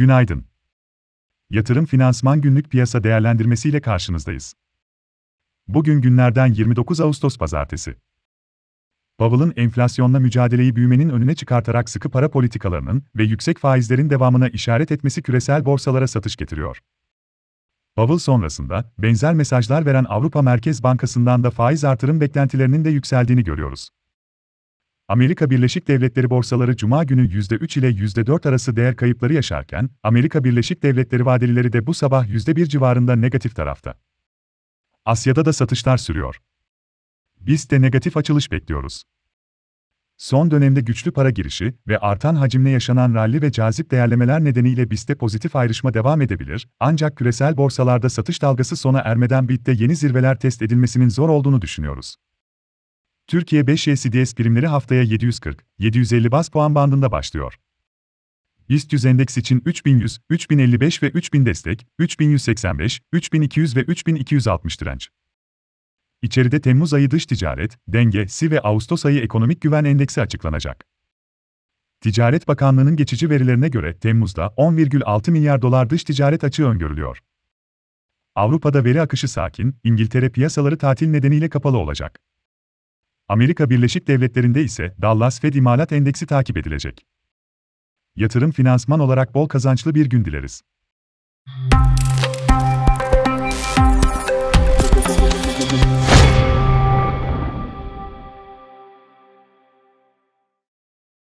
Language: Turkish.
Günaydın. Yatırım Finansman Günlük Piyasa Değerlendirmesi ile karşınızdayız. Bugün günlerden 29 Ağustos Pazartesi. Powell'ın enflasyonla mücadeleyi büyümenin önüne çıkartarak sıkı para politikalarının ve yüksek faizlerin devamına işaret etmesi küresel borsalara satış getiriyor. Powell sonrasında benzer mesajlar veren Avrupa Merkez Bankası'ndan da faiz artırım beklentilerinin de yükseldiğini görüyoruz. Amerika Birleşik Devletleri borsaları cuma günü %3 ile %4 arası değer kayıpları yaşarken, Amerika Birleşik Devletleri vadelileri de bu sabah %1 civarında negatif tarafta. Asya'da da satışlar sürüyor. Biz de negatif açılış bekliyoruz. Son dönemde güçlü para girişi ve artan hacimle yaşanan ralli ve cazip değerlemeler nedeniyle BIST'te pozitif ayrışma devam edebilir, ancak küresel borsalarda satış dalgası sona ermeden BIST'te yeni zirveler test edilmesinin zor olduğunu düşünüyoruz. Türkiye 5 CDS primleri haftaya 740-750 bas puan bandında başlıyor. BIST 100 endeks için 3100, 3055 ve 3000 destek, 3185, 3200 ve 3260 direnç. İçeride Temmuz ayı dış ticaret, denge, si ve Ağustos ayı ekonomik güven endeksi açıklanacak. Ticaret Bakanlığı'nın geçici verilerine göre Temmuz'da 10,6 milyar dolar dış ticaret açığı öngörülüyor. Avrupa'da veri akışı sakin, İngiltere piyasaları tatil nedeniyle kapalı olacak. Amerika Birleşik Devletleri'nde ise Dallas Fed İmalat Endeksi takip edilecek. Yatırım finansman olarak bol kazançlı bir gün dileriz.